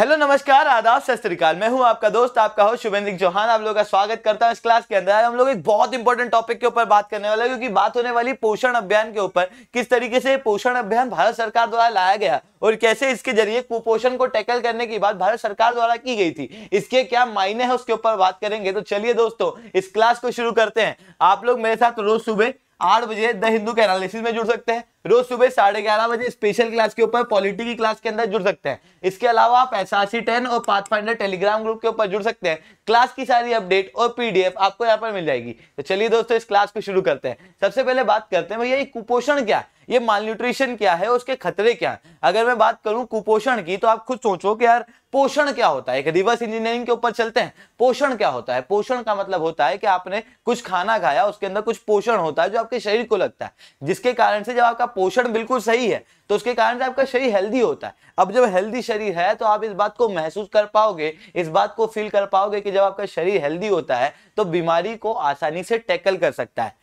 hello नमस्कार आदाब सत मैं हूं आपका दोस्त आपका हो शुभेंद्र चौहान आप लोगों का स्वागत करता हूं इस क्लास के अंदर हम लोग एक बहुत इंपॉर्टेंट टॉपिक के ऊपर बात करने वाले क्योंकि बात होने वाली पोषण अभियान के ऊपर किस तरीके से पोषण अभियान भारत सरकार द्वारा लाया गया और कैसे इसके जरिए कुपोषण को टैकल करने की बात भारत सरकार द्वारा की गई थी इसके क्या मायने हैं उसके ऊपर बात करेंगे तो चलिए दोस्तों इस क्लास को शुरू करते हैं आप लोग मेरे साथ रोज सुबह आठ बजे द हिंदू के एनालिसिस में जुड़ सकते हैं रोज सुबह साढ़े ग्यारह बजे स्पेशल क्लास के ऊपर पॉलिटी की क्लास के अंदर जुड़ सकते हैं इसके अलावा आप एस आर सी टेन और पाथ फाइंडर टेलीग्राम ग्रुप के ऊपर जुड़ सकते हैं क्लास की सारी अपडेट और पीडीएफ आपको यहाँ पर मिल जाएगी तो चलिए दोस्तों इस क्लास को शुरू करते हैं सबसे पहले बात करते हैं भैया कुपोषण क्या है ये माल न्यूट्रिशन क्या है उसके खतरे क्या है अगर मैं बात करूं कुपोषण की तो आप खुद सोचो कि यार पोषण क्या होता है एक रिवर्स इंजीनियरिंग के ऊपर चलते हैं पोषण क्या होता है पोषण का मतलब होता है कि आपने कुछ खाना खाया उसके अंदर कुछ पोषण होता है जो आपके शरीर को लगता है जिसके कारण से जब आपका पोषण बिल्कुल सही है तो उसके कारण से आपका शरीर हेल्दी होता है अब जब हेल्दी शरीर है तो आप इस बात को महसूस कर पाओगे इस बात को फील कर पाओगे कि जब आपका शरीर हेल्दी होता है तो बीमारी को आसानी से टैकल कर सकता है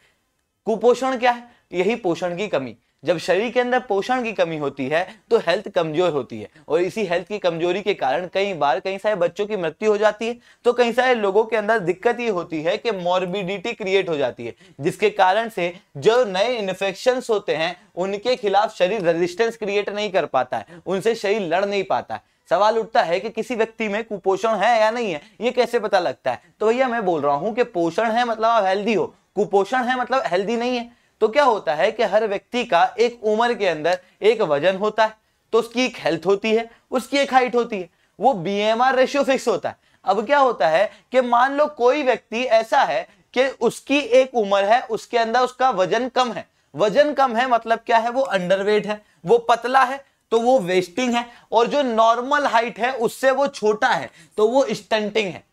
कुपोषण क्या है यही पोषण की कमी जब शरीर के अंदर पोषण की कमी होती है तो हेल्थ कमजोर होती है और इसी हेल्थ की कमजोरी के कारण कई बार कई सारे बच्चों की मृत्यु हो जाती है तो कई सारे लोगों के अंदर दिक्कत ये होती है कि मॉर्बिडिटी क्रिएट हो जाती है जिसके कारण से जो नए इन्फेक्शन होते हैं उनके खिलाफ शरीर रेजिस्टेंस क्रिएट नहीं कर पाता है उनसे शरीर लड़ नहीं पाता है सवाल उठता है कि किसी व्यक्ति में कुपोषण है या नहीं है ये कैसे पता लगता है तो भैया मैं बोल रहा हूँ कि पोषण है मतलब आप हेल्दी हो कुपोषण है मतलब हेल्दी नहीं है तो क्या होता है कि हर व्यक्ति का एक उम्र के अंदर एक वजन होता है तो उसकी एक हेल्थ होती है उसकी एक हाइट होती है वो B M R ratio fix होता है अब क्या होता है कि मान लो कोई व्यक्ति ऐसा है कि उसकी एक उम्र है उसके अंदर उसका वजन कम है वजन कम है मतलब क्या है वो अंडरवेट है वो पतला है तो वो वेस्टिंग है और जो नॉर्मल हाइट है उससे वो छोटा है तो वो स्टंटिंग है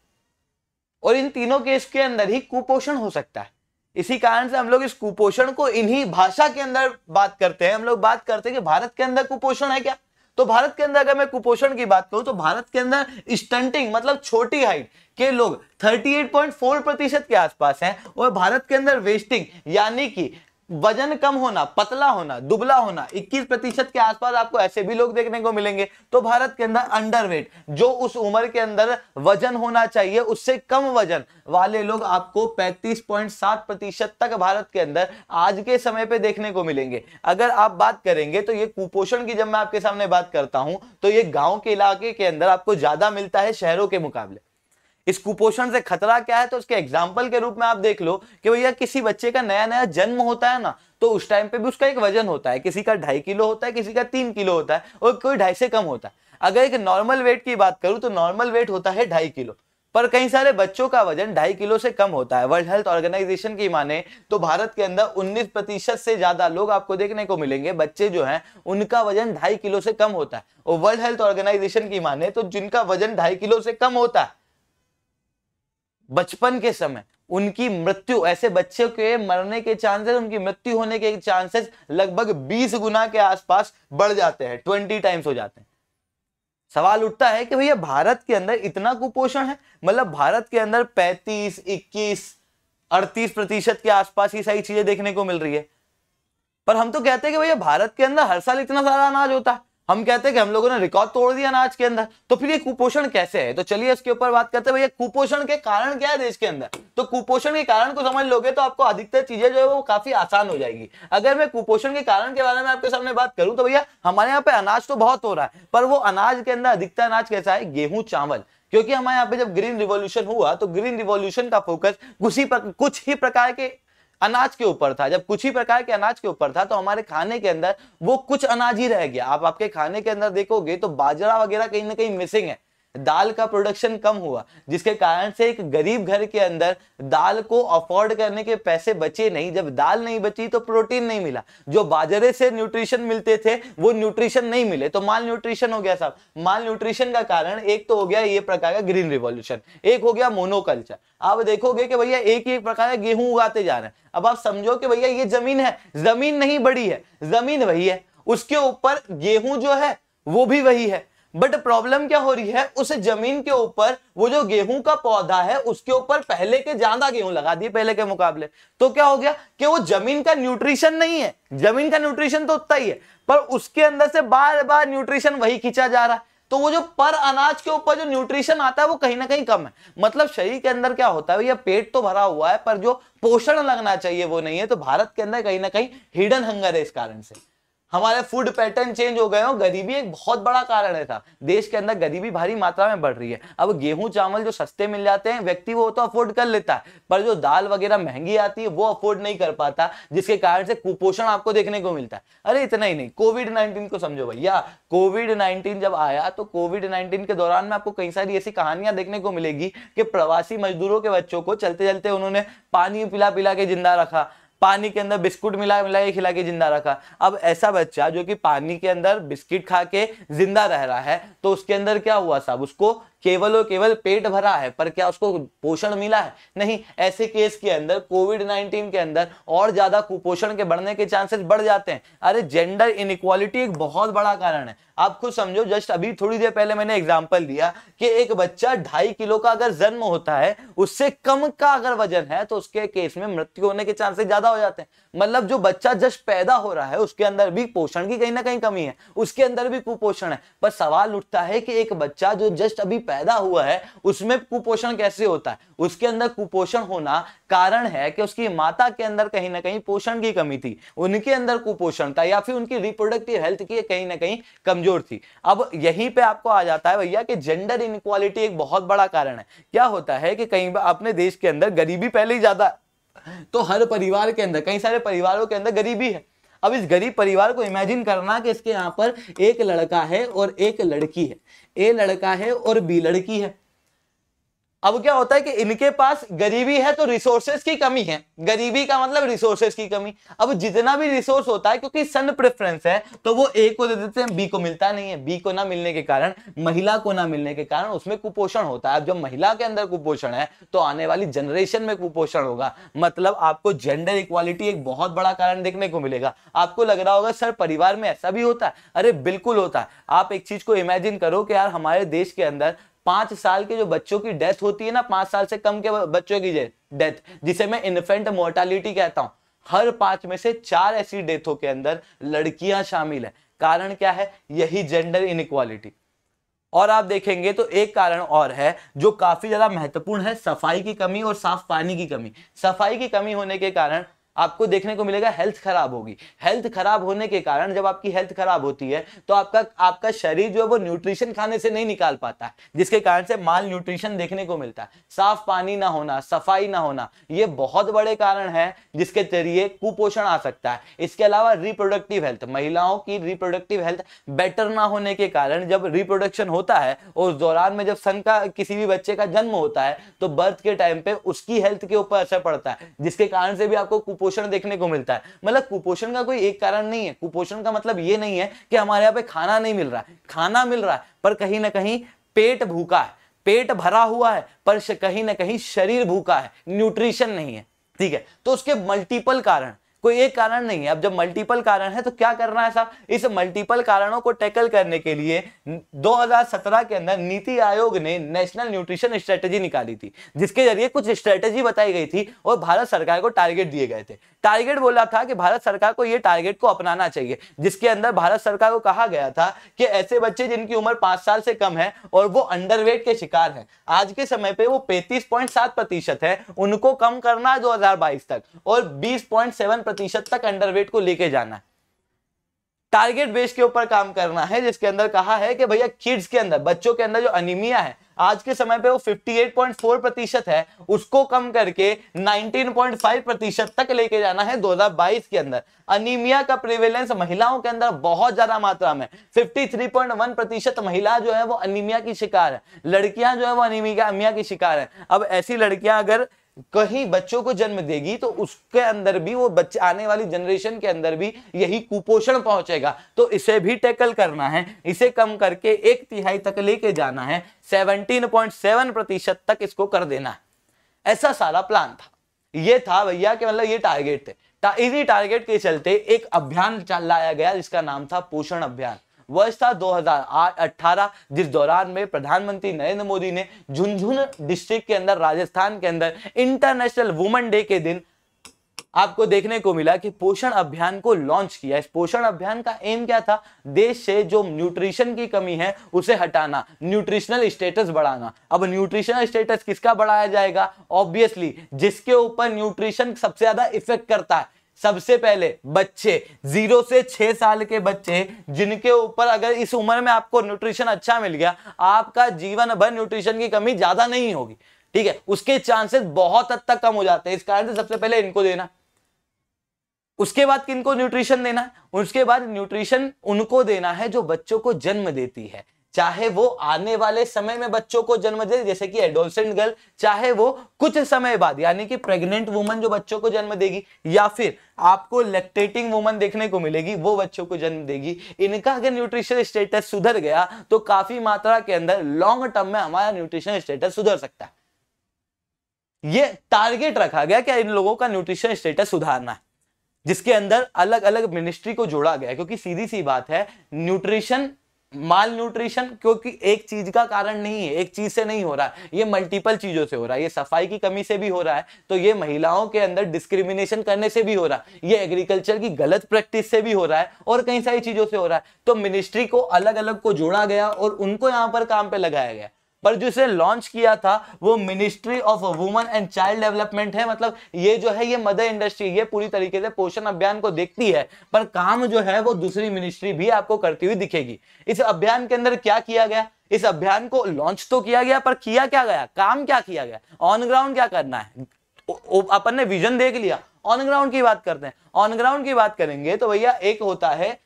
और इन तीनों केस के अंदर ही कुपोषण हो सकता है इसी कारण से हम लोग इस कुपोषण को इन्हीं भाषा के अंदर बात करते हैं हम लोग बात करते हैं कि भारत के अंदर कुपोषण है क्या तो भारत के अंदर अगर मैं कुपोषण की बात करूं तो भारत के अंदर स्टंटिंग मतलब छोटी हाइट के लोग 38.4 प्रतिशत के आसपास हैं और भारत के अंदर वेस्टिंग यानी कि वजन कम होना पतला होना दुबला होना 21 प्रतिशत के आसपास आपको ऐसे भी लोग देखने को मिलेंगे तो भारत के अंदर अंडरवेट जो उस उम्र के अंदर वजन होना चाहिए उससे कम वजन वाले लोग आपको 35.7 प्रतिशत तक भारत के अंदर आज के समय पे देखने को मिलेंगे अगर आप बात करेंगे तो ये कुपोषण की जब मैं आपके सामने बात करता हूं तो ये गाँव के इलाके के अंदर आपको ज्यादा मिलता है शहरों के मुकाबले इस कुपोषण से खतरा क्या है तो उसके एग्जाम्पल के रूप में आप देख लो कि भैया किसी बच्चे का नया नया जन्म होता है ना तो उस टाइम पे भी उसका एक वजन होता है किसी का ढाई किलो होता है किसी का तीन किलो होता है और कोई ढाई से कम होता है अगर एक नॉर्मल वेट की बात करूं तो नॉर्मल वेट होता है ढाई किलो पर कई सारे बच्चों का वजन ढाई किलो से कम होता है वर्ल्ड हेल्थ ऑर्गेनाइजेशन की माने तो भारत के अंदर 19 प्रतिशत से ज्यादा लोग आपको देखने को मिलेंगे बच्चे जो हैं उनका वजन ढाई किलो से कम होता है और वर्ल्ड हेल्थ ऑर्गेनाइजेशन की माने तो जिनका वजन ढाई किलो से कम होता है बचपन के समय उनकी मृत्यु ऐसे बच्चे के मरने के चांसेस उनकी मृत्यु होने के चांसेस लगभग 20 गुना के आसपास बढ़ जाते हैं 20 टाइम्स हो जाते हैं सवाल उठता है कि भैया भारत के अंदर इतना कुपोषण है मतलब भारत के अंदर 35, 21, 38 प्रतिशत के आसपास ही सारी चीजें देखने को मिल रही है पर हम तो कहते हैं कि भैया भारत के अंदर हर साल इतना सारा अनाज होता है हम कहते हैं कि हम लोगों ने रिकॉर्ड तोड़ दिया अनाज के अंदर तो फिर ये कुपोषण कैसे है तो चलिए इसके ऊपर बात करते हैं भैया कुपोषण के कारण क्या है देश के अंदर तो कुपोषण के कारण को समझ लोगे तो आपको अधिकतर चीजें जो है वो काफी आसान हो जाएगी अगर मैं कुपोषण के कारण के बारे में आपके सामने बात करूं तो भैया हमारे यहाँ पे अनाज तो बहुत हो रहा है पर वो अनाज के अंदर अधिकतर अनाज कैसा है गेहूं चावल क्योंकि हमारे यहाँ पे जब ग्रीन रिवॉल्यूशन हुआ तो ग्रीन रिवॉल्यूशन का फोकस कुछ कुछ ही प्रकार के अनाज के ऊपर था जब कुछ ही प्रकार के अनाज के ऊपर था तो हमारे खाने के अंदर वो कुछ अनाज ही रह गया आप आपके खाने के अंदर देखोगे तो बाजरा वगैरह कहीं ना कहीं मिसिंग है दाल का प्रोडक्शन कम हुआ जिसके कारण से एक गरीब घर के अंदर दाल को अफोर्ड करने के पैसे बचे नहीं जब दाल नहीं बची तो प्रोटीन नहीं मिला जो बाजरे से न्यूट्रिशन मिलते थे वो न्यूट्रिशन नहीं मिले तो माल न्यूट्रिशन हो गया साहब माल न्यूट्रिशन का कारण एक तो हो गया ये प्रकार का ग्रीन रिवोल्यूशन एक हो गया मोनोकल्चर आप देखोगे कि भैया एक ही एक प्रकार का गेहूं उगाते जा रहे हैं अब आप समझो कि भैया ये जमीन है जमीन नहीं बड़ी है जमीन वही है उसके ऊपर गेहूं जो है वो भी वही है बट प्रॉब्लम क्या हो रही है उस जमीन के ऊपर वो जो गेहूं का पौधा है उसके ऊपर पहले के ज्यादा गेहूं लगा दिए पहले के मुकाबले तो क्या हो गया कि वो जमीन का न्यूट्रिशन नहीं है जमीन का न्यूट्रिशन तो उतना ही है पर उसके अंदर से बार बार न्यूट्रिशन वही खींचा जा रहा है तो वो जो पर अनाज के ऊपर जो न्यूट्रिशन आता है वो कहीं ना कहीं कम है मतलब शरीर के अंदर क्या होता है भैया पेट तो भरा हुआ है पर जो पोषण लगना चाहिए वो नहीं है तो भारत के अंदर कहीं ना कहीं हिडन हंगर है इस कारण से हमारे फूड पैटर्न चेंज हो गए हो गरीबी एक बहुत बड़ा कारण है था देश के अंदर गरीबी भारी मात्रा में बढ़ रही है अब गेहूं चावल जो सस्ते मिल जाते हैं व्यक्ति वो तो अफोर्ड कर लेता है पर जो दाल वगैरह महंगी आती है वो अफोर्ड नहीं कर पाता जिसके कारण से कुपोषण आपको देखने को मिलता है अरे इतना ही नहीं कोविड नाइन्टीन को समझो भैया कोविड नाइन्टीन जब आया तो कोविड नाइन्टीन के दौरान में आपको कई सारी ऐसी कहानियां देखने को मिलेगी कि प्रवासी मजदूरों के बच्चों को चलते चलते उन्होंने पानी पिला पिला के जिंदा रखा पानी के अंदर बिस्कुट मिला मिला के खिला के जिंदा रखा अब ऐसा बच्चा जो कि पानी के अंदर बिस्किट खा के जिंदा रह रहा है तो उसके अंदर क्या हुआ साहब उसको केवल और केवल पेट भरा है पर क्या उसको पोषण मिला है नहीं ऐसे केस के अंदर कोविड नाइनटीन के अंदर और ज्यादा कुपोषण के बढ़ने के चांसेस बढ़ जाते हैं अरे जेंडर इनक्वालिटी एक बहुत बड़ा कारण है आप खुद समझो जस्ट अभी थोड़ी देर पहले मैंने एग्जाम्पल दिया कि एक बच्चा ढाई किलो का अगर जन्म होता है उससे कम का अगर वजन है तो उसके केस में मृत्यु होने के चांसेस ज्यादा हो जाते हैं मतलब जो बच्चा जस्ट पैदा हो रहा है उसके अंदर भी पोषण की कहीं ना कहीं कमी है उसके अंदर भी कुपोषण है पर सवाल उठता है कि एक बच्चा जो जस्ट अभी पैदा हुआ है उसमें कुपोषण कैसे होता है उसके अंदर कुपोषण होना कारण है कि उसकी माता के अंदर कहीं ना कहीं पोषण की कमी थी उनके अंदर कुपोषण था या फिर उनकी रिप्रोडक्टिव हेल्थ की कहीं ना कहीं कमजोर थी अब यहीं पे आपको आ जाता है भैया कि जेंडर इनक्वालिटी एक बहुत बड़ा कारण है क्या होता है कि कहीं अपने देश के अंदर गरीबी पहले ही ज्यादा तो हर परिवार के अंदर कई सारे परिवारों के अंदर गरीबी है अब इस गरीब परिवार को इमेजिन करना कि इसके यहाँ पर एक लड़का है और एक लड़की है ए लड़का है और बी लड़की है अब क्या होता है कि इनके पास गरीबी है तो रिसोर्सेस की कमी है गरीबी का मतलब रिसोर्सेस की कमी अब जितना भी रिसोर्स होता है क्योंकि सन प्रेफरेंस है तो वो ए को दे देते हैं बी को मिलता नहीं है बी को ना मिलने के कारण महिला को ना मिलने के कारण उसमें कुपोषण होता है अब जब महिला के अंदर कुपोषण है तो आने वाली जनरेशन में कुपोषण होगा मतलब आपको जेंडर इक्वालिटी एक बहुत बड़ा कारण देखने को मिलेगा आपको लग रहा होगा सर परिवार में ऐसा भी होता है अरे बिल्कुल होता है आप एक चीज को इमेजिन करो कि यार हमारे देश के अंदर पांच साल के जो बच्चों की डेथ होती है ना पांच साल से कम के बच्चों की डेथ जिसे मैं इन्फेंट मोर्टालिटी कहता हूं हर पांच में से चार ऐसी डेथों के अंदर लड़कियां शामिल है कारण क्या है यही जेंडर इनक्वालिटी और आप देखेंगे तो एक कारण और है जो काफी ज्यादा महत्वपूर्ण है सफाई की कमी और साफ पानी की कमी सफाई की कमी होने के कारण आपको देखने को मिलेगा हेल्थ खराब होगी हेल्थ खराब होने के कारण जब आपकी हेल्थ खराब होती है तो आपका आपका शरीर जो है वो न्यूट्रिशन खाने से नहीं निकाल पाता जिसके कारण से माल न्यूट्रिशन देखने को मिलता है साफ पानी ना होना सफाई ना होना ये बहुत बड़े कारण है जिसके जरिए कुपोषण आ सकता है इसके अलावा रिप्रोडक्टिव हेल्थ महिलाओं की रिप्रोडक्टिव हेल्थ बेटर ना होने के कारण जब रिप्रोडक्शन होता है उस दौरान में जब सन का किसी भी बच्चे का जन्म होता है तो बर्थ के टाइम पे उसकी हेल्थ के ऊपर असर पड़ता है जिसके कारण से भी आपको कुपोषण कुपोषण देखने को मिलता है मतलब कुपोषण का कोई एक कारण नहीं है कुपोषण का मतलब ये नहीं है कि हमारे यहाँ पे खाना नहीं मिल रहा है खाना मिल रहा है पर कहीं ना कहीं पेट भूखा है पेट भरा हुआ है पर कहीं ना कहीं शरीर भूखा है न्यूट्रिशन नहीं है ठीक है तो उसके मल्टीपल कारण कोई एक कारण नहीं है अब जब मल्टीपल कारण है तो क्या करना है साहब इस मल्टीपल कारणों को टैकल करने के लिए 2017 के अंदर नीति आयोग ने नेशनल न्यूट्रिशन स्ट्रेटेजी निकाली थी जिसके जरिए कुछ स्ट्रेटेजी बताई गई थी और भारत सरकार को टारगेट दिए गए थे टारगेट बोला था कि भारत सरकार को ये टारगेट को अपनाना चाहिए जिसके अंदर भारत सरकार को कहा गया था कि ऐसे बच्चे जिनकी उम्र पांच साल से कम है और वो अंडरवेट के शिकार है आज के समय पे वो पैंतीस है उनको कम करना है दो तक और बीस पॉइंट सेवन प्रतिशत तक अंडरवेट को लेके जाना है टारगेट बेस के ऊपर काम करना है जिसके अंदर कहा है कि भैया किड्स के अंदर बच्चों के अंदर जो अनिमिया है आज के समय पे वो 58.4 प्रतिशत है उसको कम करके 19.5 प्रतिशत तक लेके जाना है 2022 के अंदर अनिमिया का प्रिवेलेंस महिलाओं के अंदर बहुत ज्यादा मात्रा में 53.1 प्रतिशत महिला जो है वो अनिमिया की शिकार है लड़कियां जो है वो अनिमिया की शिकार है अब ऐसी लड़कियां अगर कहीं बच्चों को जन्म देगी तो उसके अंदर भी वो बच्चे आने वाली जनरेशन के अंदर भी यही कुपोषण पहुंचेगा तो इसे भी टैकल करना है इसे कम करके एक तिहाई तक लेके जाना है 17.7 प्रतिशत तक इसको कर देना है ऐसा सारा प्लान था ये था भैया कि मतलब ये टारगेट थे इसी टारगेट के चलते एक अभियान लाया गया जिसका नाम था पोषण अभियान वर्ष था दो जिस दौरान में प्रधानमंत्री नरेंद्र मोदी ने झुंझुन डिस्ट्रिक्ट के अंदर राजस्थान के अंदर इंटरनेशनल वुमेन डे के दिन आपको देखने को मिला कि पोषण अभियान को लॉन्च किया इस पोषण अभियान का एम क्या था देश से जो न्यूट्रिशन की कमी है उसे हटाना न्यूट्रिशनल स्टेटस बढ़ाना अब न्यूट्रिशनल स्टेटस किसका बढ़ाया जाएगा ऑब्वियसली जिसके ऊपर न्यूट्रिशन सबसे ज्यादा इफेक्ट करता है सबसे पहले बच्चे जीरो से छह साल के बच्चे जिनके ऊपर अगर इस उम्र में आपको न्यूट्रिशन अच्छा मिल गया आपका जीवन भर न्यूट्रिशन की कमी ज्यादा नहीं होगी ठीक है उसके चांसेस बहुत हद तक कम हो जाते हैं इस कारण से सबसे पहले इनको देना उसके बाद किनको न्यूट्रिशन देना उसके बाद न्यूट्रिशन उनको देना है जो बच्चों को जन्म देती है चाहे वो आने वाले समय में बच्चों को जन्म दे जैसे कि एडोलसेंट गर्ल चाहे वो कुछ समय बाद यानी कि प्रेग्नेंट वुमन जो बच्चों को जन्म देगी या फिर आपको लेक्टेटिंग वुमन देखने को मिलेगी वो बच्चों को जन्म देगी इनका अगर न्यूट्रिशन स्टेटस सुधर गया तो काफी मात्रा के अंदर लॉन्ग टर्म में हमारा न्यूट्रिशन स्टेटस सुधर सकता है ये टारगेट रखा गया कि इन लोगों का न्यूट्रिशन स्टेटस सुधारना है जिसके अंदर अलग अलग मिनिस्ट्री को जोड़ा गया क्योंकि सीधी सी बात है न्यूट्रिशन माल न्यूट्रिशन क्योंकि एक चीज का कारण नहीं है एक चीज से नहीं हो रहा है ये मल्टीपल चीजों से हो रहा है ये सफाई की कमी से भी हो रहा है तो ये महिलाओं के अंदर डिस्क्रिमिनेशन करने से भी हो रहा है ये एग्रीकल्चर की गलत प्रैक्टिस से भी हो रहा है और कई सारी चीजों से हो रहा है तो मिनिस्ट्री को अलग अलग को जोड़ा गया और उनको यहाँ पर काम पे लगाया गया पर जो इसे लॉन्च किया था वो ministry of woman and child development है मतलब ये जो है ये मदर इंडस्ट्री ये पूरी तरीके से पोषण अभियान को देखती है पर काम जो है वो दूसरी मिनिस्ट्री भी आपको करती हुई दिखेगी इस अभियान के अंदर क्या किया गया इस अभियान को लॉन्च तो किया गया पर किया क्या गया काम क्या किया गया ऑन ग्राउंड क्या करना है अपन ने विजन देख लिया ऑन ग्राउंड की बात करते हैं ऑन ग्राउंड की बात करेंगे तो भैया एक होता है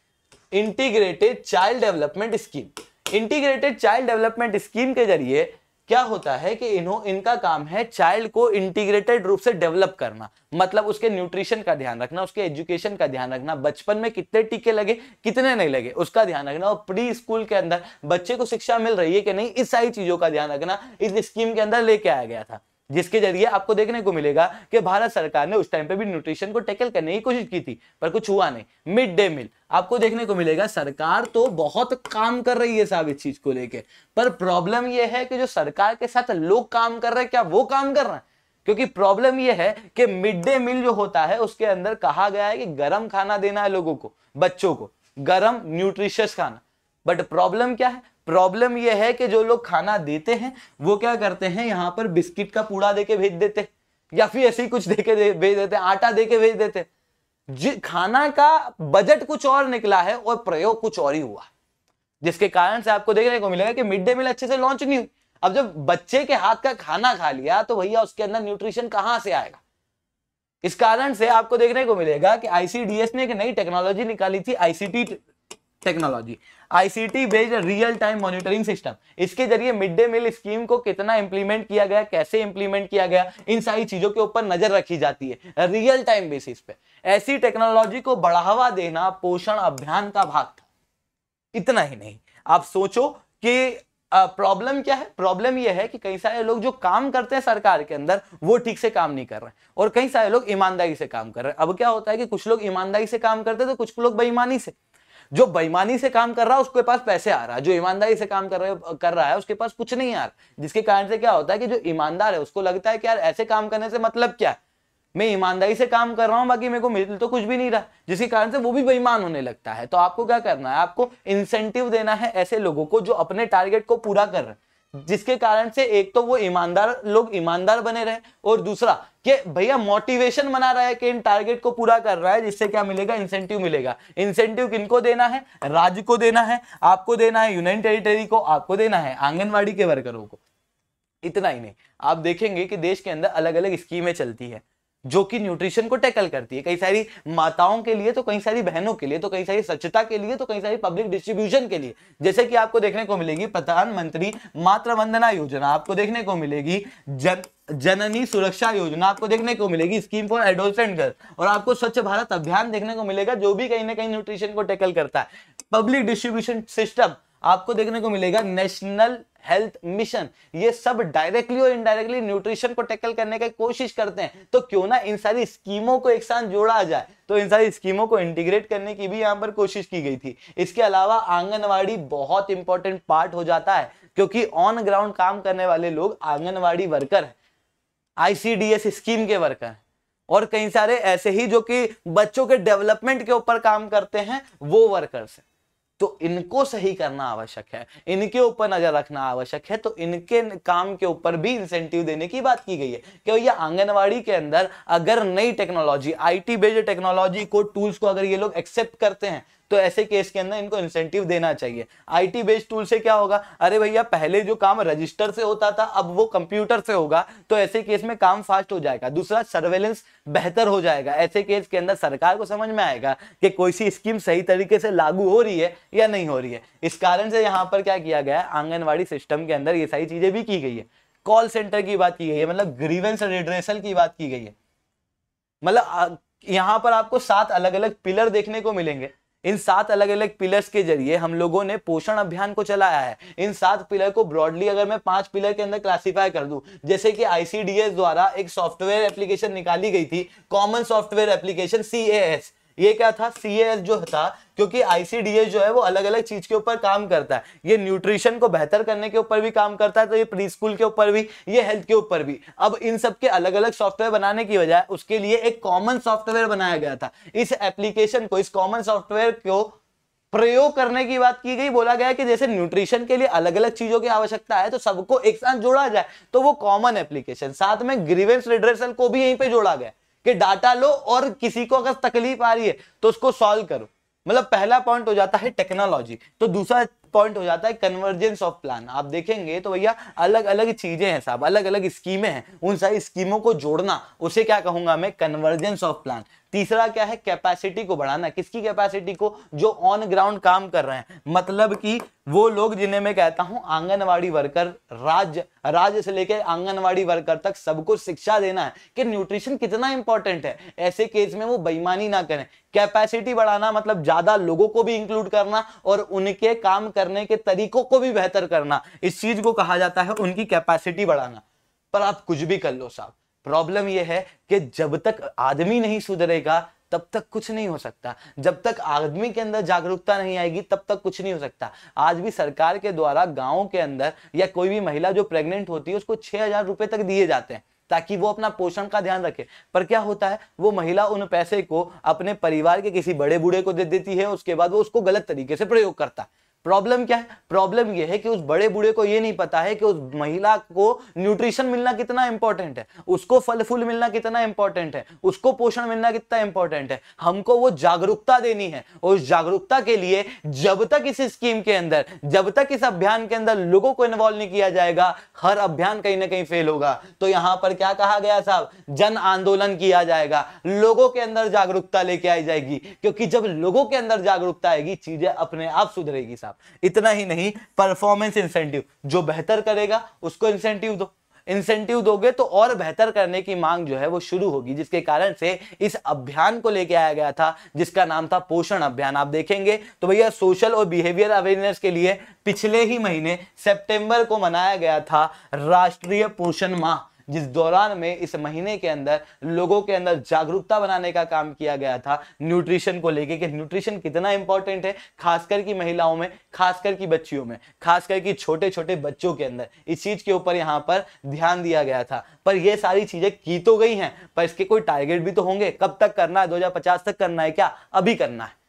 integrated child development scheme integrated child development scheme के जरिए क्या होता है कि इन्हों इनका काम है चाइल्ड को इंटीग्रेटेड रूप से डेवलप करना मतलब उसके न्यूट्रिशन का ध्यान रखना उसके एजुकेशन का ध्यान रखना बचपन में कितने टीके लगे कितने नहीं लगे उसका ध्यान रखना और प्री स्कूल के अंदर बच्चे को शिक्षा मिल रही है कि नहीं इस सारी चीजों का ध्यान रखना इस स्कीम के अंदर लेके आया गया था जिसके जरिए आपको देखने को मिलेगा कि भारत सरकार ने उस टाइम पे भी न्यूट्रिशन को टैकल करने की कोशिश की थी पर कुछ हुआ नहीं मिड डे मील आपको देखने को मिलेगा सरकार तो बहुत काम कर रही है साहब इस चीज को लेके पर प्रॉब्लम यह है कि जो सरकार के साथ लोग काम कर रहे हैं क्या वो काम कर रहे हैं क्योंकि प्रॉब्लम यह है कि मिड डे मील जो होता है उसके अंदर कहा गया है कि गर्म खाना देना है लोगों को बच्चों को गर्म न्यूट्रिशियस खाना बट प्रॉब्लम क्या है प्रॉब्लम यह है कि जो लोग खाना देते हैं वो क्या करते हैं यहाँ पर बिस्किट का पूड़ा देके भेज देते या फिर ऐसे ही कुछ देके दे, भेज देते आटा देके भेज देते हैं खाना का बजट कुछ और निकला है और प्रयोग कुछ और ही हुआ जिसके कारण से आपको देखने को मिलेगा कि मिड डे मील अच्छे से लॉन्च नहीं हुई अब जब बच्चे के हाथ का खाना खा लिया तो भैया उसके अंदर न्यूट्रिशन कहां से आएगा इस कारण से आपको देखने को मिलेगा कि आईसीडीएस ने एक नई टेक्नोलॉजी निकाली थी ICT technology ICT based real time monitoring system इसके जरिए मिड डे मील स्कीम को कितना इंप्लीमेंट किया गया कैसे इंप्लीमेंट किया गया इन सारी चीजों के ऊपर नजर रखी जाती है रियल टाइम बेसिस पे ऐसी टेक्नोलॉजी को बढ़ावा देना पोषण अभियान का भाग था इतना ही नहीं आप सोचो कि प्रॉब्लम क्या है प्रॉब्लम यह है कि कई सारे लोग जो काम करते हैं सरकार के अंदर वो ठीक से काम नहीं कर रहे और कई सारे लोग ईमानदारी से काम कर रहे हैं अब क्या होता है कि कुछ लोग ईमानदारी से काम करते हैं तो कुछ लोग बेईमानी से जो बेईमानी से काम कर रहा है उसके पास पैसे आ रहा है जो ईमानदारी से काम कर रहे कर रहा है उसके पास कुछ नहीं आ रहा जिसके कारण से क्या होता है कि जो ईमानदार है उसको लगता है कि यार ऐसे काम करने से मतलब क्या मैं ईमानदारी से काम कर रहा हूं बाकी मेरे को मिल तो कुछ भी नहीं रहा जिसके कारण से वो भी बेईमान होने लगता है तो आपको क्या करना है आपको इंसेंटिव देना है ऐसे लोगों को जो अपने टारगेट को पूरा कर रहे हैं जिसके कारण से एक तो वो ईमानदार लोग ईमानदार बने रहे और दूसरा कि भैया मोटिवेशन बना रहा है कि इन टारगेट को पूरा कर रहा है जिससे क्या मिलेगा इंसेंटिव मिलेगा इंसेंटिव किनको देना है राज्य को देना है आपको देना है यूनियन टेरिटरी को आपको देना है आंगनवाड़ी के वर्करों को इतना ही नहीं आप देखेंगे कि देश के अंदर अलग अलग स्कीमें चलती है जो कि न्यूट्रिशन को टैकल करती है कई सारी माताओं के लिए तो कई सारी बहनों के लिए तो कई सारी स्वच्छता के लिए तो कई सारी पब्लिक डिस्ट्रीब्यूशन के लिए जैसे कि आपको देखने को मिलेगी प्रधानमंत्री मातृ वंदना योजना आपको देखने को मिलेगी जन जननी सुरक्षा योजना आपको देखने को मिलेगी स्कीम फॉर एडोलसेंट गर्ल और आपको स्वच्छ भारत अभियान देखने को मिलेगा जो भी कहीं ना कहीं न्यूट्रिशन को टैकल करता है पब्लिक डिस्ट्रीब्यूशन सिस्टम आपको देखने को मिलेगा नेशनल हेल्थ मिशन ये सब डायरेक्टली और इनडायरेक्टली न्यूट्रिशन को टैकल करने की कोशिश करते हैं तो क्यों ना इन सारी स्कीमों को एक साथ जोड़ा जाए तो इन सारी स्कीमों को इंटीग्रेट करने की भी यहां पर कोशिश की गई थी इसके अलावा आंगनवाड़ी बहुत इंपॉर्टेंट पार्ट हो जाता है क्योंकि ऑन ग्राउंड काम करने वाले लोग आंगनवाड़ी वर्कर आईसीडीएस स्कीम के वर्कर और कई सारे ऐसे ही जो कि बच्चों के डेवलपमेंट के ऊपर काम करते हैं वो वर्कर्स हैं तो इनको सही करना आवश्यक है इनके ऊपर नजर रखना आवश्यक है तो इनके काम के ऊपर भी इंसेंटिव देने की बात की गई है कि भैया आंगनवाड़ी के अंदर अगर नई टेक्नोलॉजी आईटी बेस्ड टेक्नोलॉजी को टूल्स को अगर ये लोग एक्सेप्ट करते हैं तो ऐसे केस के अंदर इनको इंसेंटिव देना चाहिए आईटी बेस्ड टूल से क्या होगा अरे भैया पहले जो काम रजिस्टर से होता था अब वो कंप्यूटर से होगा तो ऐसे केस में काम फास्ट हो जाएगा दूसरा सर्वेलेंस बेहतर हो जाएगा ऐसे केस के अंदर सरकार को समझ में आएगा कि कोई सी स्कीम सही तरीके से लागू हो रही है या नहीं हो रही है इस कारण से यहाँ पर क्या किया गया आंगनबाड़ी सिस्टम के अंदर ये सारी चीजें भी की गई है कॉल सेंटर की बात की गई है मतलब ग्रीवेंस रिड्रेसल की बात की गई है मतलब यहाँ पर आपको सात अलग अलग पिलर देखने को मिलेंगे इन सात अलग अलग पिलर्स के जरिए हम लोगों ने पोषण अभियान को चलाया है इन सात पिलर को ब्रॉडली अगर मैं पांच पिलर के अंदर क्लासिफाई कर दूं जैसे कि आईसीडीएस द्वारा एक सॉफ्टवेयर एप्लीकेशन निकाली गई थी कॉमन सॉफ्टवेयर एप्लीकेशन सी ये क्या था सी जो था क्योंकि आईसीडीए जो है वो अलग अलग चीज के ऊपर काम करता है ये न्यूट्रिशन को बेहतर करने के ऊपर भी काम करता है तो ये प्री स्कूल के ऊपर भी ये हेल्थ के ऊपर भी अब इन सब के अलग अलग सॉफ्टवेयर बनाने की बजाय उसके लिए एक कॉमन सॉफ्टवेयर बनाया गया था इस एप्लीकेशन को इस कॉमन सॉफ्टवेयर को प्रयोग करने की बात की गई बोला गया कि जैसे न्यूट्रिशन के लिए अलग अलग चीजों की आवश्यकता है तो सबको एक साथ जोड़ा जाए तो वो कॉमन एप्लीकेशन साथ में ग्रीवेंस रिड्रेसल को भी यहीं पे जोड़ा गया कि डाटा लो और किसी को अगर तकलीफ आ रही है तो उसको सॉल्व करो मतलब पहला पॉइंट हो जाता है टेक्नोलॉजी तो दूसरा पॉइंट हो जाता है कन्वर्जेंस ऑफ प्लान आप देखेंगे तो भैया अलग अलग चीजें हैं साहब अलग अलग स्कीमें हैं उन सारी स्कीमों को जोड़ना उसे क्या कहूंगा मैं कन्वर्जेंस ऑफ प्लान तीसरा क्या है कैपेसिटी को बढ़ाना किसकी कैपेसिटी को जो ऑन ग्राउंड काम कर रहे हैं मतलब कि वो लोग जिन्हें मैं कहता हूं आंगनवाड़ी वर्कर राज्य राज्य से लेकर आंगनवाड़ी वर्कर तक सबको शिक्षा देना है कि न्यूट्रिशन कितना इंपॉर्टेंट है ऐसे केस में वो बेईमानी ना करें कैपेसिटी बढ़ाना मतलब ज्यादा लोगों को भी इंक्लूड करना और उनके काम करने के तरीकों को भी बेहतर करना इस चीज को कहा जाता है उनकी कैपेसिटी बढ़ाना पर आप कुछ भी कर लो साहब प्रॉब्लम यह है कि जब तक आदमी नहीं सुधरेगा तब तक कुछ नहीं हो सकता जब तक आदमी के अंदर जागरूकता नहीं आएगी तब तक कुछ नहीं हो सकता आज भी सरकार के द्वारा गाँव के अंदर या कोई भी महिला जो प्रेग्नेंट होती है उसको छह हजार रुपए तक दिए जाते हैं ताकि वो अपना पोषण का ध्यान रखे पर क्या होता है वो महिला उन पैसे को अपने परिवार के किसी बड़े बूढ़े को दे देती है उसके बाद वो उसको गलत तरीके से प्रयोग करता है प्रॉब्लम क्या है प्रॉब्लम यह है कि उस बड़े बूढ़े को यह नहीं पता है कि उस महिला को न्यूट्रिशन मिलना कितना इंपॉर्टेंट है उसको फल फूल मिलना कितना इंपॉर्टेंट है उसको पोषण मिलना कितना इंपॉर्टेंट है हमको वो जागरूकता देनी है उस जागरूकता के लिए जब तक इस स्कीम के अंदर जब तक इस अभियान के अंदर लोगों को इन्वॉल्व नहीं किया जाएगा हर अभियान कहीं ना कहीं फेल होगा तो यहां पर क्या कहा गया साहब जन आंदोलन किया जाएगा लोगों के अंदर जागरूकता लेके आई जाएगी क्योंकि जब लोगों के अंदर जागरूकता आएगी चीजें अपने आप सुधरेगी साहब आप इतना ही नहीं परफॉर्मेंस इंसेंटिव जो बेहतर करेगा उसको इंसेंटिव दो इंसेंटिव दोगे तो और बेहतर करने की मांग जो है वो शुरू होगी जिसके कारण से इस अभियान को लेके आया गया था जिसका नाम था पोषण अभियान आप देखेंगे तो भैया सोशल और बिहेवियर अवेयरनेस के लिए पिछले ही महीने सितंबर को मनाया गया था राष्ट्रीय पोषण माह जिस दौरान में इस महीने के अंदर लोगों के अंदर जागरूकता बनाने का काम किया गया था न्यूट्रिशन को लेके कि न्यूट्रिशन कितना इंपॉर्टेंट है खासकर की महिलाओं में खासकर की बच्चियों में खासकर की छोटे छोटे बच्चों के अंदर इस चीज के ऊपर यहाँ पर ध्यान दिया गया था पर यह सारी चीजें की तो गई हैं पर इसके कोई टारगेट भी तो होंगे कब तक करना है दो तक करना है क्या अभी करना है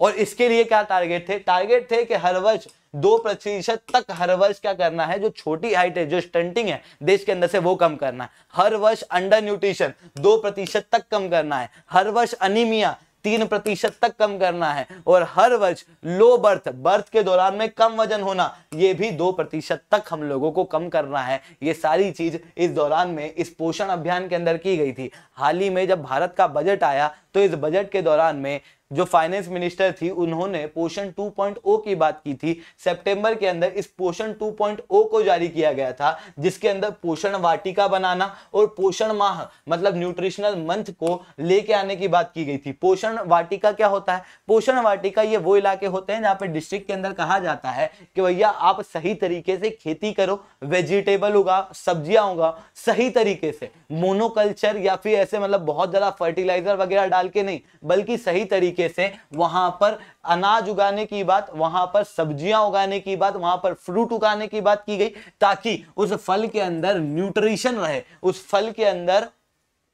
और इसके लिए क्या टारगेट थे टारगेट थे कि हर वर्ष दो प्रतिशत तक हर वर्ष क्या करना है जो छोटी हाइट है जो स्टंटिंग है देश के अंदर से वो कम करना है हर वर्ष अंडर न्यूट्रिशन दो प्रतिशत तक कम करना है हर वर्ष अनिमिया तीन प्रतिशत तक कम करना है और हर वर्ष लो बर्थ बर्थ के दौरान में कम वजन होना ये भी दो प्रतिशत तक हम लोगों को कम करना है ये सारी चीज इस दौरान में इस पोषण अभियान के अंदर की गई थी हाल ही में जब भारत का बजट आया तो इस बजट के दौरान में जो फाइनेंस मिनिस्टर थी उन्होंने पोषण 2.0 की बात की थी सितंबर के अंदर इस पोषण 2.0 को जारी किया गया था जिसके अंदर पोषण वाटिका बनाना और पोषण माह मतलब न्यूट्रिशनल मंथ को लेके आने की बात की गई थी पोषण वाटिका क्या होता है पोषण वाटिका ये वो इलाके होते हैं जहाँ पे डिस्ट्रिक्ट के अंदर कहा जाता है कि भैया आप सही तरीके से खेती करो वेजिटेबल उगा सब्जियां उगा सही तरीके से मोनोकल्चर या फिर ऐसे मतलब बहुत ज्यादा फर्टिलाइजर वगैरह डाल के नहीं बल्कि सही तरीके तरीके से वहां पर अनाज उगाने की बात वहां पर सब्जियां उगाने की बात वहां पर फ्रूट उगाने की बात की गई ताकि उस फल के अंदर न्यूट्रिशन रहे उस फल के अंदर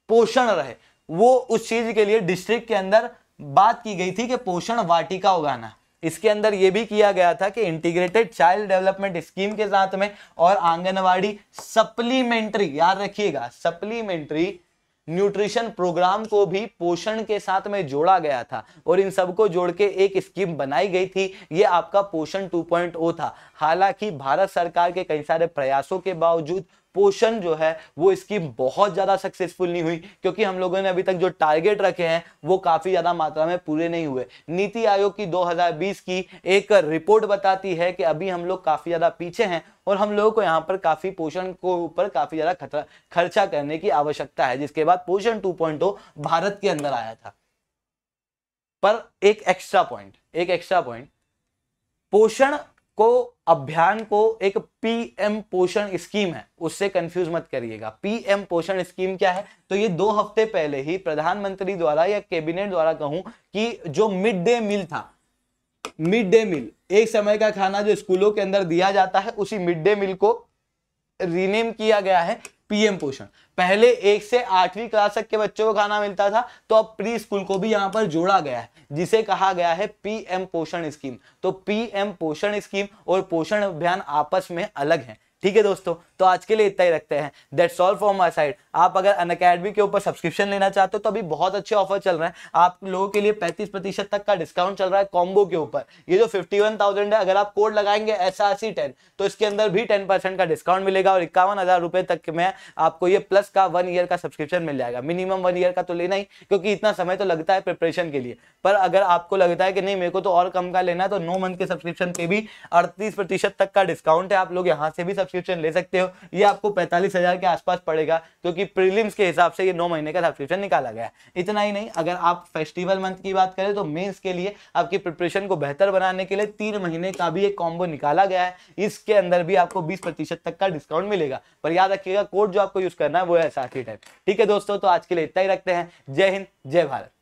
पोषण रहे वो उस चीज के लिए डिस्ट्रिक्ट के अंदर बात की गई थी कि पोषण वाटिका उगाना इसके अंदर यह भी किया गया था कि इंटीग्रेटेड चाइल्ड डेवलपमेंट स्कीम के साथ में और आंगनवाड़ी सप्लीमेंट्री याद रखिएगा सप्लीमेंट्री न्यूट्रिशन प्रोग्राम को भी पोषण के साथ में जोड़ा गया था और इन सबको जोड़ के एक स्कीम बनाई गई थी ये आपका पोषण 2.0 था हालांकि भारत सरकार के कई सारे प्रयासों के बावजूद पोषण जो है वो इसकी बहुत ज़्यादा सक्सेसफुल नहीं हुई क्योंकि हम लोगों ने अभी तक जो टारगेट रखे हैं वो काफ़ी ज़्यादा मात्रा में पूरे नहीं हुए नीति आयोग की 2020 की एक रिपोर्ट बताती है कि अभी हम लोग काफ़ी ज़्यादा पीछे हैं और हम लोगों को यहाँ पर काफ़ी पोषण को ऊपर काफ़ी ज़्यादा खतरा खर्चा करने की आवश्यकता है जिसके बाद पोषण टू भारत के अंदर आया था पर एक एक्स्ट्रा पॉइंट एक एक्स्ट्रा पॉइंट पोषण को अभियान को एक पीएम पोषण स्कीम है उससे कंफ्यूज मत करिएगा पीएम पोषण स्कीम क्या है तो ये दो हफ्ते पहले ही प्रधानमंत्री द्वारा या कैबिनेट द्वारा कहूं कि जो मिड डे मील था मिड डे मील एक समय का खाना जो स्कूलों के अंदर दिया जाता है उसी मिड डे मील को रीनेम किया गया है पीएम पोषण पहले एक से आठवीं क्लास तक के बच्चों को खाना मिलता था तो अब प्री स्कूल को भी यहाँ पर जोड़ा गया है जिसे कहा गया है पीएम पोषण स्कीम तो पीएम पोषण स्कीम और पोषण अभियान आपस में अलग है ठीक है दोस्तों तो आज के लिए इतना ही रखते हैं that's all for my side आप अगर अन अकेडमी के ऊपर सब्सक्रिप्शन लेना चाहते हो तो अभी बहुत अच्छे ऑफर चल रहे हैं आप लोगों के लिए पैंतीस प्रतिशत तक का डिस्काउंट चल रहा है कॉम्बो के ऊपर ये जो फिफ्टी वन थाउजेंड है अगर आप कोड लगाएंगे एस आर सी टेन तो इसके अंदर भी टेन परसेंट का डिस्काउंट मिलेगा और इक्यावन हजार रुपए तक में आपको ये प्लस का वन ईयर का सब्सक्रिप्शन मिल जाएगा मिनिमम वन ईयर का तो लेना ही क्योंकि इतना समय तो लगता है प्रिपरेशन के लिए पर अगर आपको लगता है कि नहीं मेरे को तो और कम का लेना है तो नौ मंथ के सब्सक्रिप्शन पे भी अड़तीस प्रतिशत तक का डिस्काउंट है आप लोग यहाँ से भी सब्सक्रिप्शन ले सकते हो हो ये आपको पैंतालीस हजार के आसपास पड़ेगा क्योंकि प्रीलिम्स के हिसाब से ये नौ महीने का सब्सक्रिप्शन निकाला गया है इतना ही नहीं अगर आप फेस्टिवल मंथ की बात करें तो मेन्स के लिए आपकी प्रिपरेशन को बेहतर बनाने के लिए तीन महीने का भी एक कॉम्बो निकाला गया है इसके अंदर भी आपको बीस तक का डिस्काउंट मिलेगा पर याद रखिएगा कोड जो आपको यूज करना है वो है साथी ठीक है दोस्तों तो आज के लिए इतना ही रखते हैं जय हिंद जय भारत